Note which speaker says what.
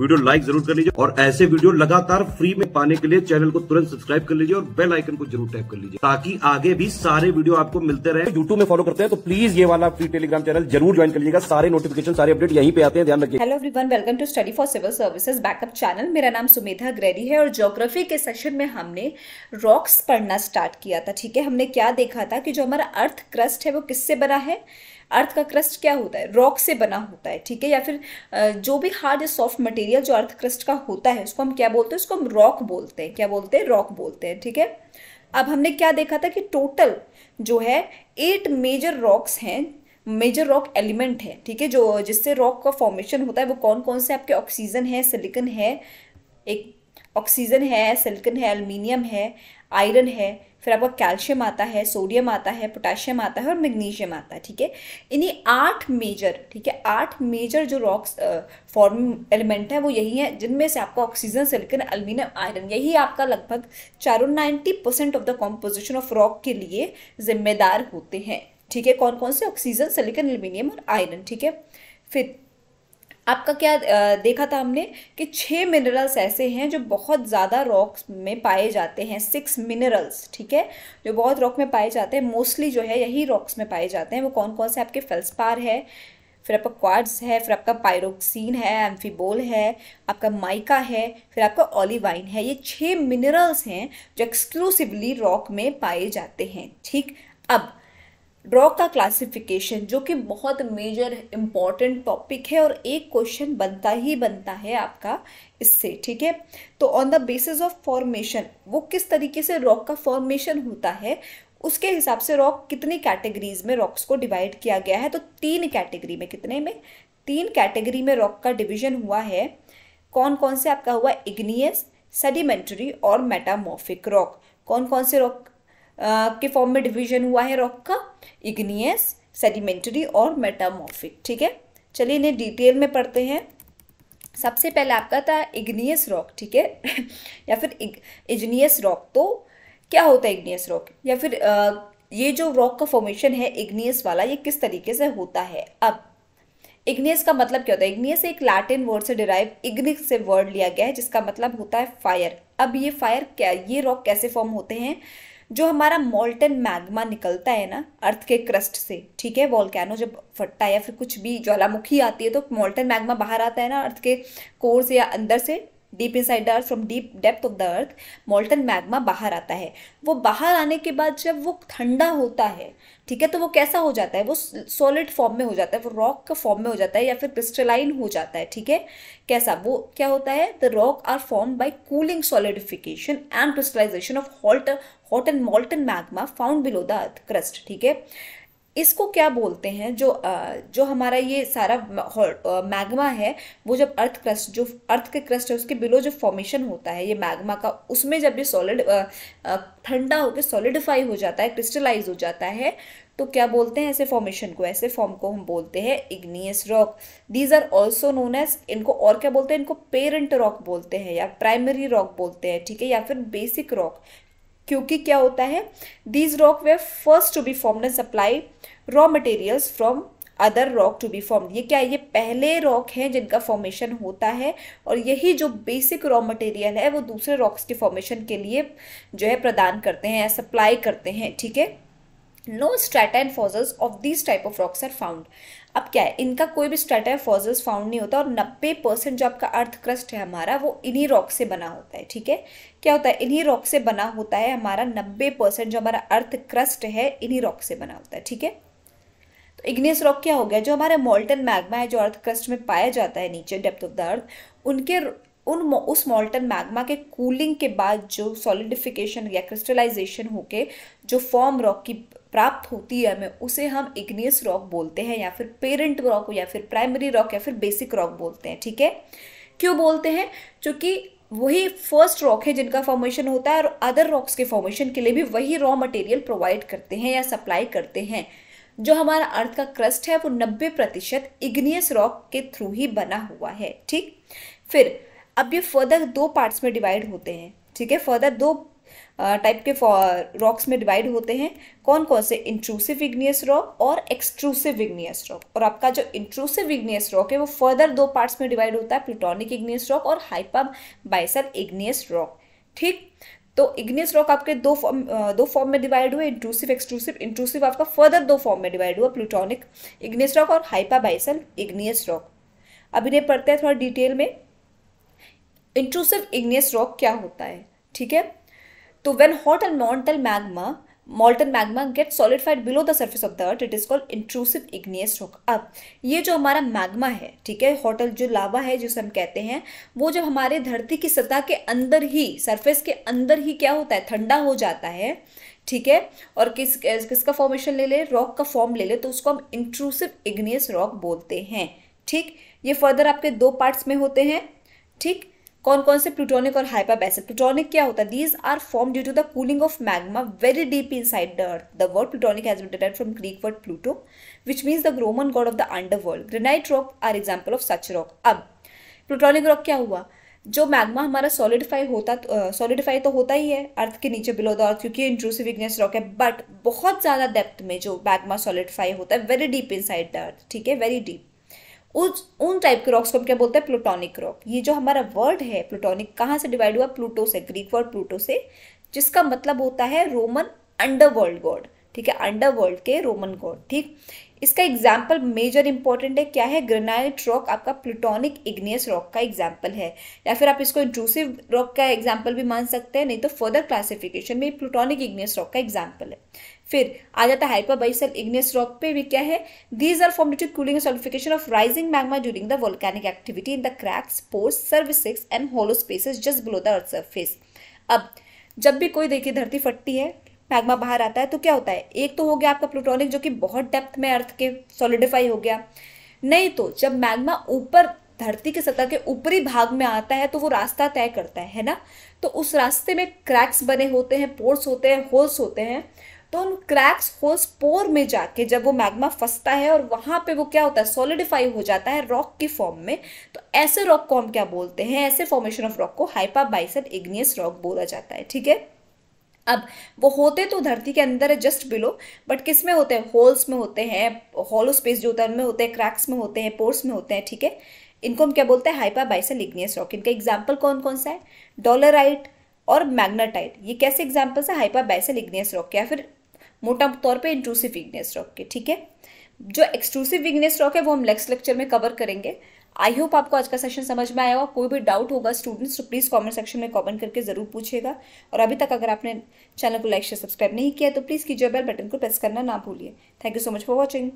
Speaker 1: video like जरूर कर लीजिए और ऐसे वीडियो लगातार फ्री में पाने के लिए चैनल को तुरंत सब्सक्राइब कर लीजिए और बेल आइकन को जरूर टैप कर लीजिए ताकि आगे भी सारे वीडियो आपको मिलते रहे यूट्यूब में फॉलो करते हैं तो प्लीज ये वाला फ्री टेलीग्राम चैनल जरूर ज्वाइन कर लीजिएगा सारे नोटिफिकेशन सारे अपडेट यहीं पे आते हैं ध्यान रखिए hello everyone welcome to study for civil services backup channel मेरा नाम सुमेधा ग्रेडी है और ज्योग्राफी के सेशन में हमने रॉक्स पढ़ना स्टार्ट किया था ठीक है हमने क्या देखा था कि जो हमारा अर्थ क्रस्ट है वो किससे बना है अर्थ का क्रस्ट क्या होता है रॉक से बना होता है ठीक है या फिर जो भी हार्ड या सॉफ्ट मटेरियल जो अर्थ क्रस्ट का होता है उसको हम क्या बोलते हैं उसको हम रॉक बोलते हैं क्या बोलते हैं रॉक बोलते हैं ठीक है अब हमने क्या देखा था कि टोटल जो है एट मेजर रॉक्स हैं मेजर रॉक एलिमेंट है ठीक है जो जिससे रॉक का फॉर्मेशन होता है वो कौन कौन से आपके ऑक्सीजन है सिलिकन है एक ऑक्सीजन है सिलिकन है एल्यूमिनियम है आयरन है फिर आपका कैल्शियम आता है सोडियम आता है पोटाशियम आता है और मैग्नीशियम आता है ठीक है इन्हीं आठ मेजर ठीक है आठ मेजर जो रॉक्स फॉर्म एलिमेंट है वो यही है जिनमें से आपका ऑक्सीजन सिलिकन अल्मीनियम आयरन यही आपका लगभग चारों ninety percent of the composition of rock के लिए जिम्मेदार होते हैं ठीक है कौन कौन से ऑक्सीजन सिलिकन एल्यूमिनियम और आयरन ठीक है फिर आपका क्या देखा था हमने कि छः मिनरल्स ऐसे हैं जो बहुत ज़्यादा रॉक्स में पाए जाते हैं सिक्स मिनरल्स ठीक है जो बहुत रॉक में पाए जाते हैं मोस्टली जो है यही रॉक्स में पाए जाते हैं वो कौन कौन से आपके फेल्सपार है फिर आपका क्वार्ट्स है फिर आपका पायरोक्सीन है एम्फीबोल है आपका माइका है फिर आपका ऑलिवाइन है ये छः मिनरल्स हैं जो एक्सक्लूसिवली रॉक में पाए जाते हैं ठीक अब ड्रॉ का क्लासिफिकेशन जो कि बहुत मेजर इम्पॉर्टेंट टॉपिक है और एक क्वेश्चन बनता ही बनता है आपका इससे ठीक है तो on the basis of formation वो किस तरीके से रॉक का फॉर्मेशन होता है उसके हिसाब से रॉक कितनी कैटेगरीज में रॉक्स को डिवाइड किया गया है तो तीन कैटेगरी में कितने में तीन कैटेगरी में रॉक का डिविजन हुआ है कौन कौन से आपका हुआ इग्नियस सेडिमेंट्री और मेटामोफिक रॉक कौन कौन से रॉक के फॉर्म में डिवीजन हुआ है रॉक का इग्नियस सेडिमेंटरी और मेटामॉर्फिक ठीक है चलिए इन्हें डिटेल में पढ़ते हैं सबसे पहले आपका था इग्नियस रॉक ठीक है या फिर इग्नियस रॉक तो क्या होता है इग्नियस रॉक या फिर आ, ये जो रॉक का फॉर्मेशन है इग्नियस वाला ये किस तरीके से होता है अब इग्नियस का मतलब क्या होता है इग्नियस एक लैटिन वर्ड से डिराइव इग्निक से वर्ड लिया गया है जिसका मतलब होता है फायर अब ये फायर क्या ये रॉक कैसे फॉर्म होते हैं जो हमारा मोल्टन मैग्मा निकलता है ना अर्थ के क्रस्ट से ठीक है वॉलकैनो जब फटता है या फिर कुछ भी ज्वालामुखी आती है तो मोल्टन मैग्मा बाहर आता है ना अर्थ के कोर से या अंदर से deep in the earth from deep depth of the earth molten magma बाहर आता है वो बाहर आने के बाद जब वो ठंडा होता है ठीक है तो वो कैसा हो जाता है वो सॉलिड फॉर्म में हो जाता है वो रॉक का फॉर्म में हो जाता है या फिर क्रिस्टलाइन हो जाता है ठीक है कैसा वो क्या होता है the rock are form by cooling solidification and crystallisation of halt hot and molten magma found below the earth crust ठीक है इसको क्या बोलते हैं जो जो हमारा ये सारा मैग्मा है वो जब अर्थ क्रस्ट जो अर्थ के क्रस्ट है उसके बिलो जो फॉर्मेशन होता है ये मैग्मा का उसमें जब ये सॉलिड ठंडा होकर सॉलिडिफाई हो जाता है क्रिस्टलाइज हो जाता है तो क्या बोलते हैं ऐसे फॉर्मेशन को ऐसे फॉर्म को हम बोलते हैं igneous rock these are also known as इनको और क्या बोलते हैं इनको पेरेंट रॉक बोलते हैं या प्राइमरी रॉक बोलते हैं ठीक है या फिर बेसिक रॉक क्योंकि क्या होता है these rock were first to be form and supply raw materials from other rock to be form ये क्या है ये पहले रॉक हैं जिनका फॉर्मेशन होता है और यही जो बेसिक रॉ मटेरियल है वो दूसरे रॉक्स के फॉर्मेशन के लिए जो है प्रदान करते हैं सप्लाई करते हैं ठीक है no strata and fossils of this type of rocks are found अब क्या है इनका कोई भी स्ट्रेटा फॉजल्स फाउंड नहीं होता और नब्बे परसेंट जो आपका अर्थ क्रस्ट है हमारा वो इन्हीं रॉक से बना होता है ठीक है क्या होता है इन्हीं रॉक से बना होता है हमारा नब्बे परसेंट जो हमारा अर्थ क्रस्ट है इन्हीं रॉक से बना होता है ठीक है तो इग्नियस रॉक क्या हो गया जो हमारा मोल्टन मैग्मा है जो अर्थ क्रस्ट में पाया जाता है नीचे डेप्थ ऑफ द अर्थ उनके उन उस मॉल्टन मैग्मा के कूलिंग के बाद जो सॉलिडिफिकेशन या क्रिस्टलाइजेशन होके जो फॉर्म रॉक की प्राप्त होती है हमें उसे हम इग्नियस रॉक बोलते हैं या फिर पेरेंट रॉक या फिर प्राइमरी रॉक या फिर बेसिक रॉक बोलते हैं ठीक है क्यों बोलते हैं क्योंकि वही फर्स्ट रॉक है जिनका फॉर्मेशन होता है और अदर रॉक्स के फॉर्मेशन के लिए भी वही रॉ मटेरियल प्रोवाइड करते हैं या सप्लाई करते हैं जो हमारा अर्थ का क्रस्ट है वो नब्बे प्रतिशत इग्नियस रॉक के थ्रू ही बना हुआ है ठीक फिर अब ये फर्दर दो पार्ट्स में डिवाइड होते हैं ठीक है फर्दर दो टाइप के रॉक्स में डिवाइड होते हैं कौन कौन से इंट्रूसिव इग्नियस रॉक और एक्सट्रूसिव इग्नियस रॉक और आपका जो इंट्रूसिव इग्नियस रॉक है वो फर्दर दो पार्ट्स में डिवाइड होता है प्लूटोनिक इग्नियस रॉक और हाइपा बाइसर इग्नियस रॉक ठीक तो इग्नियस रॉक आपके दो फॉर्म दो फॉर्म में डिवाइड हुए इंट्रूसिव एक्सट्रूसिव इंट्रूसिव आपका फर्दर दो फॉर्म में डिवाइड हुआ प्लूटोनिक इग्नियस रॉक और हाइपा बाइसल इग्नियस रॉक अब इन्हें पढ़ते हैं थोड़ा डिटेल में इंट्रूसिव इग्नियस रॉक क्या होता है ठीक है तो when hot and molten magma molten magma get solidified below the surface of the earth it is called intrusive igneous rock अब ये जो हमारा मैग्मा है ठीक है होटल जो लावा है जिसे हम कहते हैं वो जब हमारे धरती की सतह के अंदर ही सरफेस के अंदर ही क्या होता है ठंडा हो जाता है ठीक है और किस किसका फॉर्मेशन ले ले रॉक का फॉर्म ले ले तो उसको हम इंट्रूसिव इग्नियस रॉक बोलते हैं ठीक ये फर्दर आपके दो पार्ट्स में होते हैं ठीक कौन कौन से प्लूटोनिक और हाइपर बैसे प्लूटोनिक क्या होता है these are form due to the cooling of magma very deep inside the earth the word plutonic has been from Greek word Pluto which means the Roman god of the underworld granite rock are example of such rock अब plutonic rock क्या हुआ जो magma हमारा solidify होता solidify तो होता ही है अर्थ के नीचे बिलो द अर्थ क्योंकि इंट्रूसिव इग्नेस रॉक है बट बहुत ज़्यादा डेप्थ में जो मैग्मा सॉलिडिफाई होता है very deep inside the earth ठीक है वेरी डीप उस उन टाइप के रॉक्स को हम क्या बोलते हैं प्लूटोनिक रॉक ये जो हमारा वर्ड है प्लूटोनिक कहाँ से डिवाइड हुआ प्लूटो से ग्रीक वर्ड प्लूटो से जिसका मतलब होता है रोमन अंडरवर्ल्ड गॉड ठीक है अंडरवर्ल्ड के रोमन गॉड ठीक इसका एग्जाम्पल मेजर इंपॉर्टेंट है क्या है ग्रेनाइट रॉक आपका प्लूटोनिक इग्नियस रॉक का एग्जाम्पल है या फिर आप इसको इंट्रूसिव रॉक का एग्जाम्पल भी मान सकते हैं नहीं तो फर्दर क्लासिफिकेशन में प्लूटोनिक इग्नियस रॉक का एग्जाम्पल है फिर आ जाता है हाइपरबाइसल इग्नेस रॉक पे भी क्या है these are form to cooling solidification of rising magma during the volcanic activity in the cracks pores सर्विसेक्स and hollow spaces just below the earth surface अब जब भी कोई देखिए धरती फटती है मैग्मा बाहर आता है तो क्या होता है एक तो हो गया आपका प्लूटोनिक जो कि बहुत डेप्थ में अर्थ के सॉलिडिफाई हो गया नहीं तो जब मैग्मा ऊपर धरती के सतह के ऊपरी भाग में आता है तो वो रास्ता तय करता है है ना तो उस रास्ते में क्रैक्स बने होते हैं पोर्स होते हैं होल्स होते हैं तो उन क्रैक्स होल्स पोर में जाके जब वो मैग्मा फंसता है और वहाँ पे वो क्या होता है सॉलिडिफाई हो जाता है रॉक की फॉर्म में तो ऐसे रॉक को हम क्या बोलते हैं ऐसे फॉर्मेशन ऑफ रॉक को हाइपा बाइसन इग्नियस रॉक बोला जाता है ठीक है अब वो होते तो धरती के अंदर है जस्ट बिलो बट किस में होते हैं होल्स में होते हैं हॉलो स्पेस जो होता है उनमें होते हैं क्रैक्स में होते हैं पोर्स में होते हैं ठीक है इनको हम क्या बोलते हैं हाइपा बाइसन इग्नियस रॉक इनका एग्जाम्पल कौन कौन सा है डॉलराइट और मैग्नाटाइट ये कैसे एग्जाम्पल्स है हाइपा बाइसल इग्नियस रॉक या फिर मोटा तौर पे इंट्रूसिव वीकनेस रॉक के ठीक है जो एक्सक्लूसिव वीकनेस रॉक है वो हम नेक्स्ट लेक्चर में कवर करेंगे आई होप आपको आज का सेशन समझ में आया होगा कोई भी डाउट होगा स्टूडेंट्स तो प्लीज़ कमेंट सेक्शन में कमेंट करके ज़रूर पूछेगा और अभी तक अगर आपने चैनल को लाइक शेयर सब्सक्राइब नहीं किया तो प्लीज़ कीजिए बेल बटन को प्रेस करना ना भूलिए thank you so much for watching